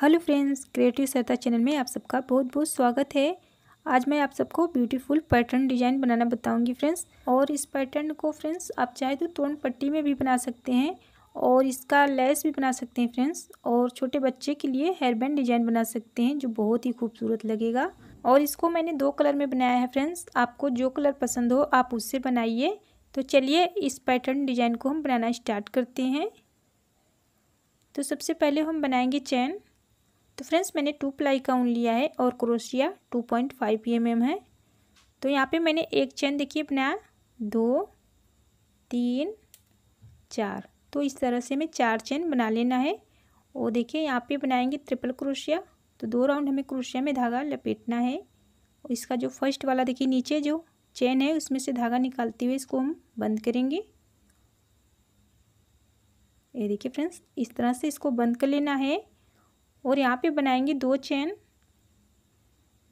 hello friends creative सरता channel में आप सबका बहुत बहुत स्वागत है आज मैं आप सबको ब्यूटीफुल पैटर्न डिजाइन बनाना बताऊंगी फ्रेंड्स और इस पैटर्न को फ्रेंड्स आप चाहे तो तोड़ पट्टी में भी बना सकते हैं और इसका लेस भी बना सकते हैं फ्रेंड्स और छोटे बच्चे के लिए हेयर बैंड डिजाइन बना सकते हैं जो बहुत ही खूबसूरत लगेगा और इसको मैंने दो कलर में बनाया है फ्रेंड्स आपको जो कलर पसंद हो आप उससे बनाइए तो चलिए इस पैटर्न डिजाइन को हम बनाना स्टार्ट करते हैं तो सबसे पहले हम बनाएंगे चैन तो फ्रेंड्स मैंने टू प्लाई का ऊन लिया है और क्रोशिया टू पॉइंट फाइव एम है तो यहाँ पे मैंने एक चैन देखिए अपना दो तीन चार तो इस तरह से हमें चार चैन बना लेना है और देखिए यहाँ पे बनाएंगे ट्रिपल क्रोशिया तो दो राउंड हमें क्रोशिया में धागा लपेटना है और इसका जो फर्स्ट वाला देखिए नीचे जो चैन है उसमें से धागा निकालते हुए इसको हम बंद करेंगे ये देखिए फ्रेंड्स इस तरह से इसको बंद कर लेना है और यहाँ पे बनाएंगे दो चैन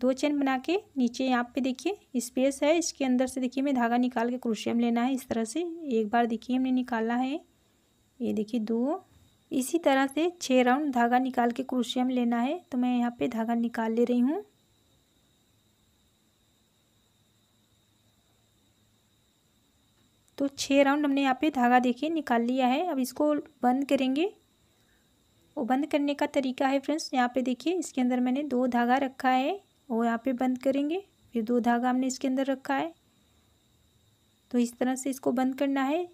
दो चैन बना के नीचे यहाँ पे देखिए स्पेस है इसके अंदर से देखिए हमें धागा निकाल के क्रोशियम लेना है इस तरह से एक बार देखिए हमने निकाला है ये देखिए दो इसी तरह से छः राउंड धागा निकाल के क्रोशियम लेना है तो मैं यहाँ पे धागा निकाल ले रही हूँ तो छः राउंड हमने यहाँ पे धागा देखिए निकाल लिया है अब इसको बंद करेंगे वो बंद करने का तरीका है फ्रेंड्स यहाँ पे देखिए इसके अंदर मैंने दो धागा रखा है और यहाँ पे बंद करेंगे फिर दो धागा हमने इसके अंदर रखा है तो इस तरह से इसको बंद करना है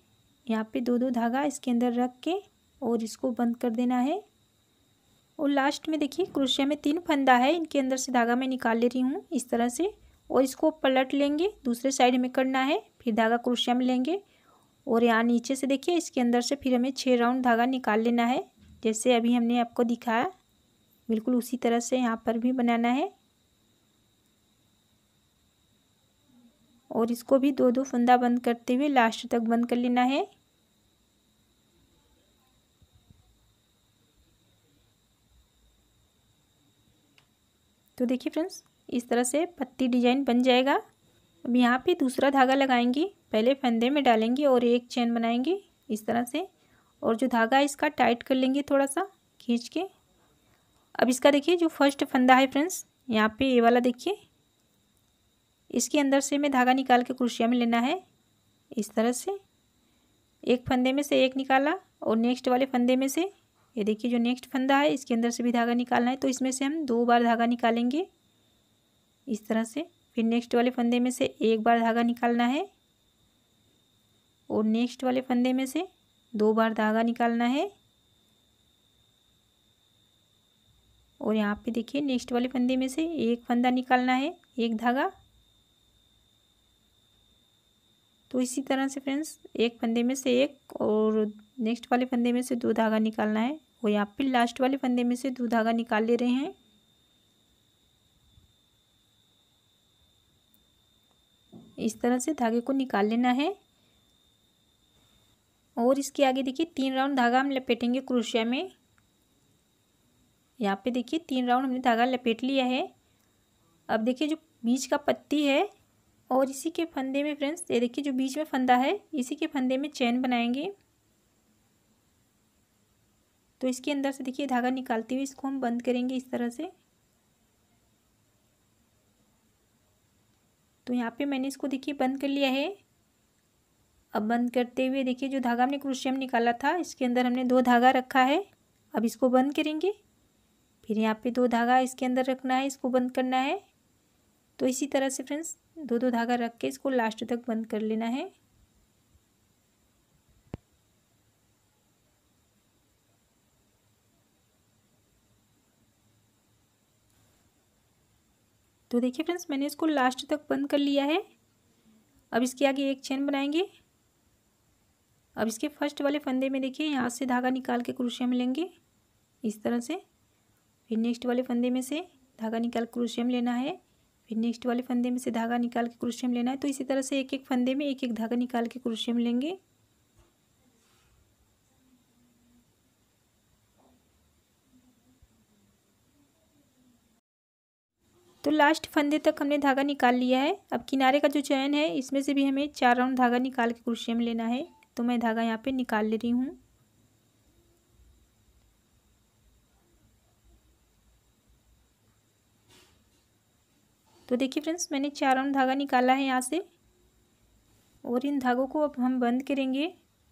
यहाँ पे दो दो धागा इसके अंदर रख के और इसको बंद कर देना है और लास्ट में देखिए क्रोशिया में तीन फंदा है इनके अंदर से धागा मैं निकाल ले रही हूँ इस तरह से और इसको पलट लेंगे दूसरे साइड में करना है फिर धागा क्रोशिया में लेंगे और यहाँ नीचे से देखिए इसके अंदर से फिर हमें छः राउंड धागा निकाल लेना है जैसे अभी हमने आपको दिखाया बिल्कुल उसी तरह से यहाँ पर भी बनाना है और इसको भी दो दो फंदा बंद करते हुए लास्ट तक बंद कर लेना है तो देखिए फ्रेंड्स इस तरह से पत्ती डिजाइन बन जाएगा अब यहाँ पे दूसरा धागा लगाएंगे पहले फंदे में डालेंगे और एक चेन बनाएंगे इस तरह से और जो धागा है इसका टाइट कर लेंगे थोड़ा सा खींच के अब इसका देखिए जो फर्स्ट फंदा है फ्रेंड्स यहाँ पे ये वाला देखिए इसके अंदर से मैं धागा निकाल के क्रोशिया में लेना है इस तरह से एक फंदे में से एक निकाला और नेक्स्ट वाले फंदे में से ये देखिए जो नेक्स्ट फंदा है इसके अंदर से भी धागा निकालना है तो इसमें से हम दो बार धागा निकालेंगे इस तरह से फिर नेक्स्ट वाले फंदे में से एक बार धागा निकालना है और नेक्स्ट वाले फंदे में से दो बार धागा निकालना है और यहाँ पे देखिए नेक्स्ट वाले फंदे में से एक फंदा निकालना है एक धागा तो इसी तरह से फ्रेंड्स एक फंदे में से एक और नेक्स्ट वाले फंदे में से दो धागा निकालना है और यहाँ पे लास्ट वाले फंदे में से दो धागा निकाल ले रहे हैं इस तरह से धागे को निकाल लेना है और इसके आगे देखिए तीन राउंड धागा हम लपेटेंगे क्रोशिया में यहाँ पे देखिए तीन राउंड हमने धागा लपेट लिया है अब देखिए जो बीच का पत्ती है और इसी के फंदे में फ्रेंड्स ये देखिए जो बीच में फंदा है इसी के फंदे में चैन बनाएंगे तो इसके अंदर से देखिए धागा निकालते हुए इसको हम बंद करेंगे इस तरह से तो यहाँ पे मैंने इसको देखिए बंद कर लिया है अब बंद करते हुए देखिए जो धागा हमने क्रोशियम निकाला था इसके अंदर हमने दो धागा रखा है अब इसको बंद करेंगे फिर यहाँ पे दो धागा इसके अंदर रखना है इसको बंद करना है तो इसी तरह से फ्रेंड्स दो दो धागा रख के इसको लास्ट तक बंद कर लेना है तो देखिए फ्रेंड्स मैंने इसको लास्ट तक बंद कर लिया है अब इसके आगे एक चेन बनाएंगे अब इसके फर्स्ट वाले फंदे में देखिए यहाँ से धागा निकाल के क्रोशिया में लेंगे इस तरह से फिर नेक्स्ट वाले फंदे में से धागा निकाल क्रोशिया में लेना है फिर नेक्स्ट वाले फंदे में से धागा निकाल के क्रोशिया में लेना है तो इसी तरह से एक एक फंदे में एक एक धागा निकाल के क्रोशिया में लेंगे तो लास्ट फंदे तक हमने धागा निकाल लिया है अब किनारे का जो चयन है इसमें से भी हमें चार राउंड धागा निकाल के क्रोशिया में लेना है तो मैं धागा यहाँ पे निकाल ले रही हूँ तो देखिए फ्रेंड्स मैंने चार राउंड धागा निकाला है यहाँ से और इन धागों को अब हम बंद करेंगे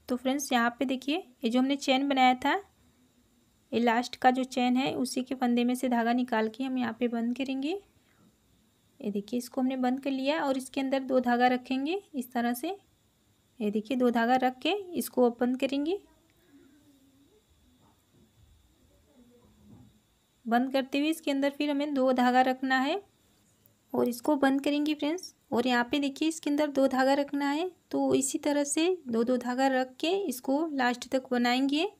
तो फ्रेंड्स यहाँ पे देखिए ये जो हमने चैन बनाया था ये लास्ट का जो चैन है उसी के फंदे में से धागा निकाल के हम यहाँ पे बंद करेंगे ये देखिए इसको हमने बंद कर लिया और इसके अंदर दो धागा रखेंगे इस तरह से ये देखिए दो धागा रख के इसको ओपन करेंगे बंद करते हुए इसके अंदर फिर हमें दो धागा रखना है और इसको बंद करेंगे फ्रेंड्स और यहाँ पे देखिए इसके अंदर दो धागा रखना है तो इसी तरह से दो दो धागा रख के इसको लास्ट तक बनाएंगे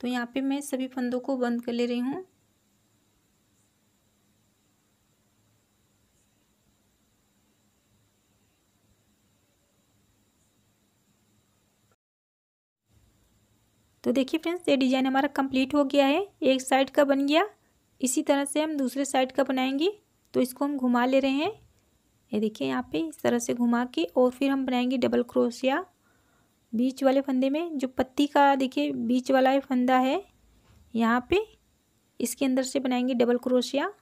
तो यहाँ पे मैं सभी फंदों को बंद कर ले रही हूँ तो देखिए फ्रेंड्स ये डिज़ाइन हमारा कंप्लीट हो गया है एक साइड का बन गया इसी तरह से हम दूसरे साइड का बनाएंगे तो इसको हम घुमा ले रहे हैं ये देखिए यहाँ पे इस तरह से घुमा के और फिर हम बनाएंगे डबल क्रोशिया बीच वाले फंदे में जो पत्ती का देखिए बीच वाला फंदा है यहाँ पे इसके अंदर से बनाएंगे डबल क्रोशिया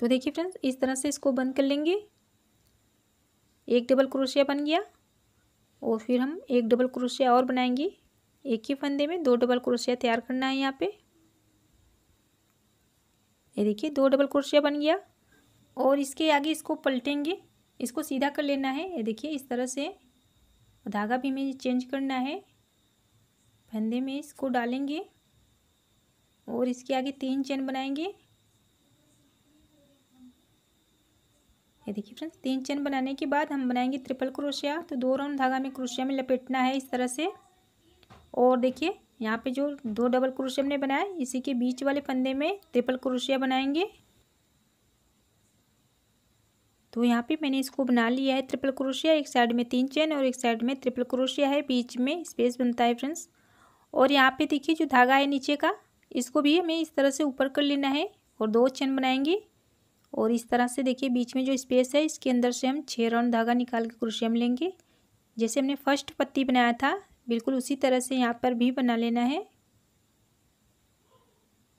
तो देखिए फ्रेंड्स इस तरह से इसको बंद कर लेंगे एक डबल क्रोशिया बन गया और फिर हम एक डबल क्रोशिया और बनाएंगे एक ही फंदे में दो डबल क्रोशिया तैयार करना है यहाँ पे ये देखिए दो डबल क्रोशिया बन गया और इसके आगे इसको पलटेंगे इसको सीधा कर लेना है ये देखिए इस तरह से धागा भी हमें चेंज करना है फंदे में इसको डालेंगे और इसके आगे तीन चेन बनाएंगे ये देखिए फ्रेंड्स तीन चेन बनाने के बाद हम बनाएंगे ट्रिपल क्रोशिया तो दो राउंड धागा में क्रोशिया में लपेटना है इस तरह से और देखिए यहाँ पे जो दो डबल क्रोशिया हमने बनाया इसी के बीच वाले फंदे में ट्रिपल क्रोशिया बनाएंगे तो यहाँ पे मैंने इसको बना लिया है ट्रिपल क्रोशिया एक साइड में तीन चेन और एक साइड में ट्रिपल क्रोशिया है बीच में स्पेस बनता है फ्रेंड्स और यहाँ पे देखिए जो धागा है नीचे का इसको भी हमें इस तरह से ऊपर कर लेना है और दो चेन बनाएंगे और इस तरह से देखिए बीच में जो स्पेस है इसके अंदर से हम छः राउंड धागा निकाल के क्रोशियम लेंगे जैसे हमने फर्स्ट पत्ती बनाया था बिल्कुल उसी तरह से यहाँ पर भी बना लेना है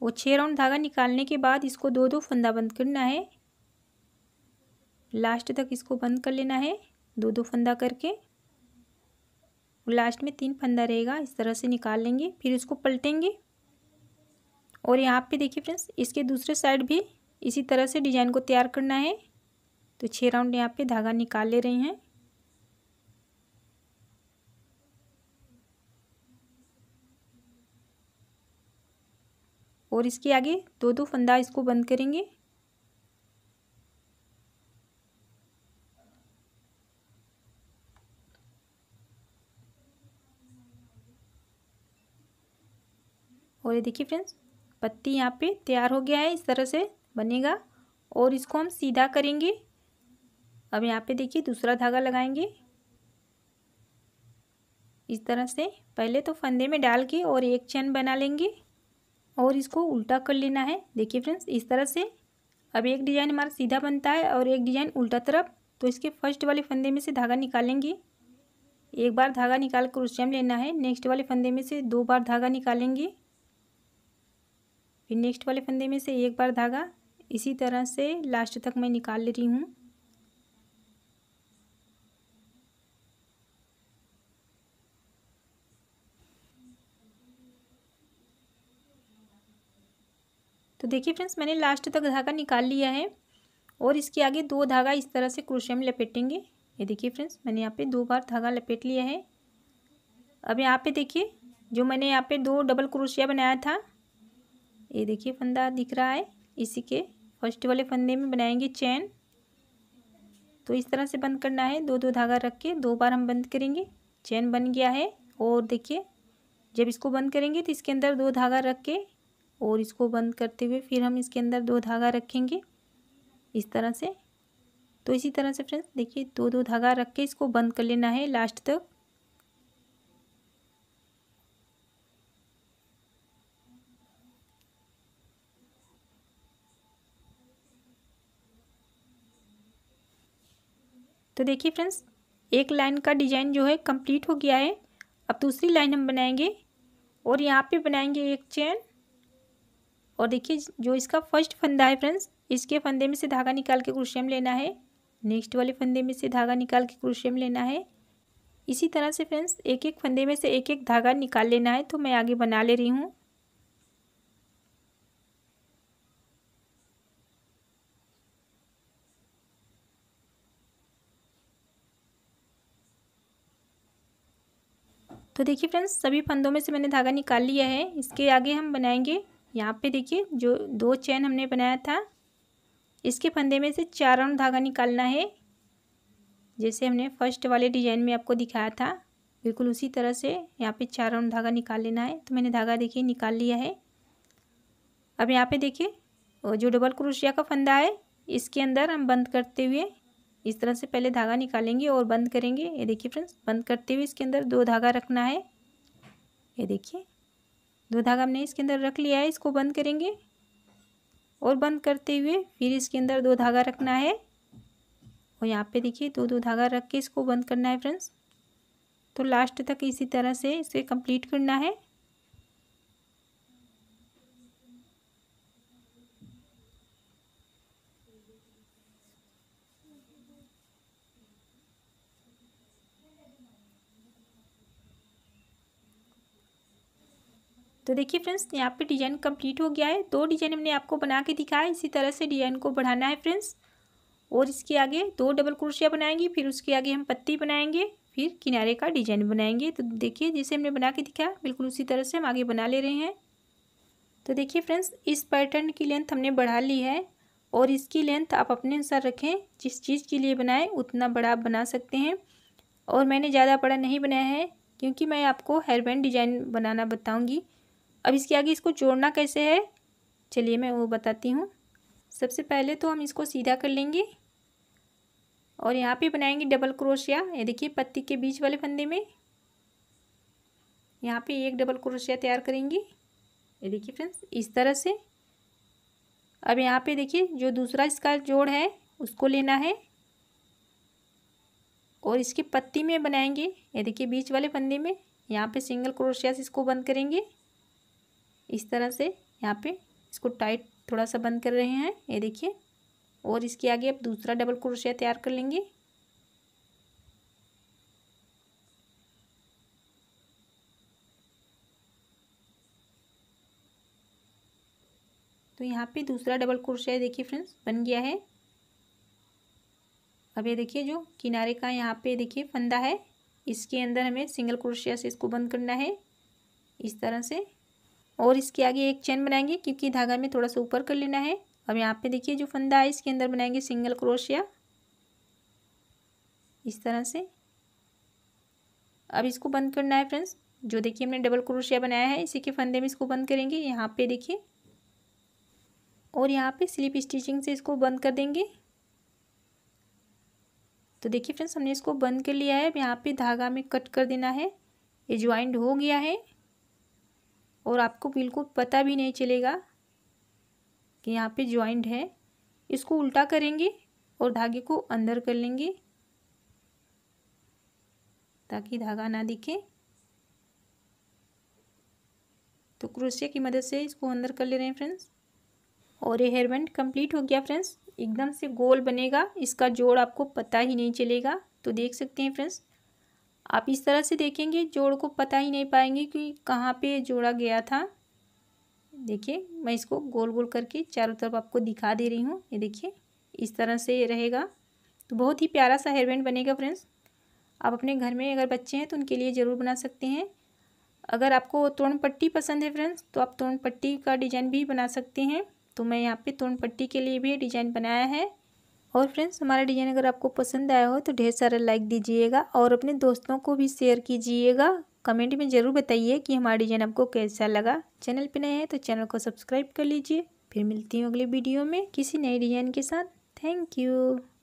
वो छः राउंड धागा निकालने के बाद इसको दो दो फंदा बंद करना है लास्ट तक इसको बंद कर लेना है दो दो फंदा करके लास्ट में तीन फंदा रहेगा इस तरह से निकाल लेंगे फिर इसको पलटेंगे और यहाँ पे देखिए फ्रेंड्स इसके दूसरे साइड भी इसी तरह से डिजाइन को तैयार करना है तो छः राउंड यहाँ पे धागा निकाल ले रहे हैं और इसके आगे दो दो फंदा इसको बंद करेंगे और ये देखिए फ्रेंड्स पत्ती यहाँ पे तैयार हो गया है इस तरह से बनेगा और इसको हम सीधा करेंगे अब यहाँ पे देखिए दूसरा धागा लगाएंगे इस तरह से पहले तो फंदे में डाल के और एक चैन बना लेंगे और इसको उल्टा कर लेना है देखिए फ्रेंड्स इस तरह से अब एक डिज़ाइन हमारा सीधा बनता है और एक डिज़ाइन उल्टा तरफ तो इसके फर्स्ट वाले फंदे में से धागा निकालेंगे एक बार धागा निकाल कर उस लेना है नेक्स्ट वाले फंदे में से दो बार धागा निकालेंगे फिर नेक्स्ट वाले फंदे में से एक बार धागा इसी तरह से लास्ट तक मैं निकाल ले रही हूँ तो देखिए फ्रेंड्स मैंने लास्ट तक धागा निकाल लिया है और इसके आगे दो धागा इस तरह से क्रोशे में लपेटेंगे ये देखिए फ्रेंड्स मैंने यहाँ पे दो बार धागा लपेट लिया है अब यहाँ पे देखिए जो मैंने यहाँ पे दो डबल क्रोशिया बनाया था ये देखिए फंदा दिख रहा है इसी के फर्स्ट वाले फंदे में बनाएंगे चैन तो इस तरह से बंद करना है दो दो धागा रख के दो बार हम बंद करेंगे चैन बन गया है और देखिए जब इसको बंद करेंगे तो इसके अंदर दो धागा रख के और इसको बंद करते हुए फिर हम इसके अंदर दो धागा रखेंगे इस तरह से तो इसी तरह से फ्रेंड्स देखिए दो दो धागा रख के इसको बंद कर लेना है लास्ट तक तो देखिए फ्रेंड्स एक लाइन का डिजाइन जो है कंप्लीट हो गया है अब दूसरी लाइन हम बनाएंगे और यहाँ पे बनाएंगे एक चेन और देखिए जो इसका फर्स्ट फंदा है फ्रेंड्स इसके फंदे में से धागा निकाल के क्रोशियम लेना है नेक्स्ट वाले फंदे में से धागा निकाल के क्रोशियम लेना है इसी तरह से फ्रेंड्स एक एक फंदे में से एक एक धागा निकाल लेना है तो मैं आगे बना ले रही हूँ तो देखिए फ्रेंड्स सभी फंदों में से मैंने धागा निकाल लिया है इसके आगे हम बनाएंगे यहाँ पे देखिए जो दो चैन हमने बनाया था इसके फंदे में से चार राउंड धागा निकालना है जैसे हमने फर्स्ट वाले डिजाइन में आपको दिखाया था बिल्कुल उसी तरह से यहाँ पे चार राउंड धागा निकाल लेना है तो मैंने धागा देखिए निकाल लिया है अब यहाँ पे देखिए जो डबल क्रोशिया का फंदा है इसके अंदर हम बंद करते हुए इस तरह से पहले धागा निकालेंगे और बंद करेंगे ये देखिए फ्रेंड्स बंद करते हुए इसके अंदर दो धागा रखना है ये देखिए दो धागा हमने इसके अंदर रख लिया है इसको बंद करेंगे और बंद करते हुए फिर इसके अंदर दो धागा रखना है और यहाँ पे देखिए दो दो धागा रख के इसको बंद करना है फ्रेंड्स तो लास्ट तक इसी तरह से इसे कंप्लीट करना है तो देखिए फ्रेंड्स यहाँ पे डिजाइन कंप्लीट हो गया है दो डिजाइन हमने आपको बना के दिखाया इसी तरह से डिजाइन को बढ़ाना है फ्रेंड्स और इसके आगे दो डबल क्रोशिया बनाएंगे फिर उसके आगे हम पत्ती बनाएंगे फिर किनारे का डिजाइन बनाएंगे तो देखिए जैसे हमने बना के दिखाया बिल्कुल उसी तरह से हम आगे बना ले रहे हैं तो देखिए फ्रेंड्स इस पैटर्न की लेंथ हमने बढ़ा ली है और इसकी लेंथ आप अपने अनुसार रखें जिस चीज़ के लिए बनाएं उतना बड़ा आप बना सकते हैं और मैंने ज़्यादा बड़ा नहीं बनाया है क्योंकि मैं आपको हेयरबैंड डिजाइन बनाना बताऊँगी अब इसके आगे इसको जोड़ना कैसे है चलिए मैं वो बताती हूँ सबसे पहले तो हम इसको सीधा कर लेंगे और यहाँ पे बनाएंगे डबल क्रोशिया ये देखिए पत्ती के बीच वाले फंदे में यहाँ पे एक डबल क्रोशिया तैयार करेंगे ये देखिए फ्रेंड्स इस तरह से अब यहाँ पे देखिए जो दूसरा इसका जोड़ है उसको लेना है और इसके पत्ती में बनाएंगे ये देखिए बीच वाले फंदे में यहाँ पे सिंगल क्रोशिया से इसको बंद करेंगे इस तरह से यहाँ पे इसको टाइट थोड़ा सा बंद कर रहे हैं ये देखिए और इसके आगे आप दूसरा डबल क्रोशिया तैयार कर लेंगे तो यहाँ पे दूसरा डबल क्रोशिया देखिए फ्रेंड्स बन गया है अब ये देखिए जो किनारे का यहाँ पे देखिए फंदा है इसके अंदर हमें सिंगल क्रोशिया से इसको बंद करना है इस तरह से और इसके आगे एक चेन बनाएंगे क्योंकि धागा में थोड़ा सा ऊपर कर लेना है अब यहाँ पे देखिए जो फंदा है इसके अंदर बनाएंगे सिंगल क्रोशिया इस तरह से अब इसको बंद करना है फ्रेंड्स जो देखिए हमने डबल क्रोशिया बनाया है इसी के फंदे में इसको बंद करेंगे यहाँ पे देखिए और यहाँ पे स्लिप स्टिचिंग से इसको बंद कर देंगे तो देखिए फ्रेंड्स हमने इसको बंद कर लिया है अब यहाँ पे धागा में कट कर देना है ये ज्वाइंट हो गया है और आपको बिल्कुल पता भी नहीं चलेगा कि यहाँ पे ज्वाइंट है इसको उल्टा करेंगे और धागे को अंदर कर लेंगे ताकि धागा ना दिखे तो क्रोशिया की मदद से इसको अंदर कर ले रहे हैं फ्रेंड्स और ये हेयरबैंड कंप्लीट कम्प्लीट हो गया फ्रेंड्स एकदम से गोल बनेगा इसका जोड़ आपको पता ही नहीं चलेगा तो देख सकते हैं फ्रेंड्स आप इस तरह से देखेंगे जोड़ को पता ही नहीं पाएंगे कि कहाँ पे जोड़ा गया था देखिए मैं इसको गोल गोल करके चारों तरफ आपको दिखा दे रही हूँ ये देखिए इस तरह से रहेगा तो बहुत ही प्यारा सा हेयरबैंड बनेगा फ्रेंड्स आप अपने घर में अगर बच्चे हैं तो उनके लिए ज़रूर बना सकते हैं अगर आपको तोड़ पट्टी पसंद है फ्रेंड्स तो आप तोड़ पट्टी का डिज़ाइन भी बना सकते हैं तो मैं यहाँ पे तोड़ पट्टी के लिए भी डिज़ाइन बनाया है और फ्रेंड्स हमारा डिज़ाइन अगर आपको पसंद आया हो तो ढेर सारा लाइक दीजिएगा और अपने दोस्तों को भी शेयर कीजिएगा कमेंट में ज़रूर बताइए कि हमारा डिज़ाइन आपको कैसा लगा चैनल पर नए हैं तो चैनल को सब्सक्राइब कर लीजिए फिर मिलती हूँ अगले वीडियो में किसी नए डिज़ाइन के साथ थैंक यू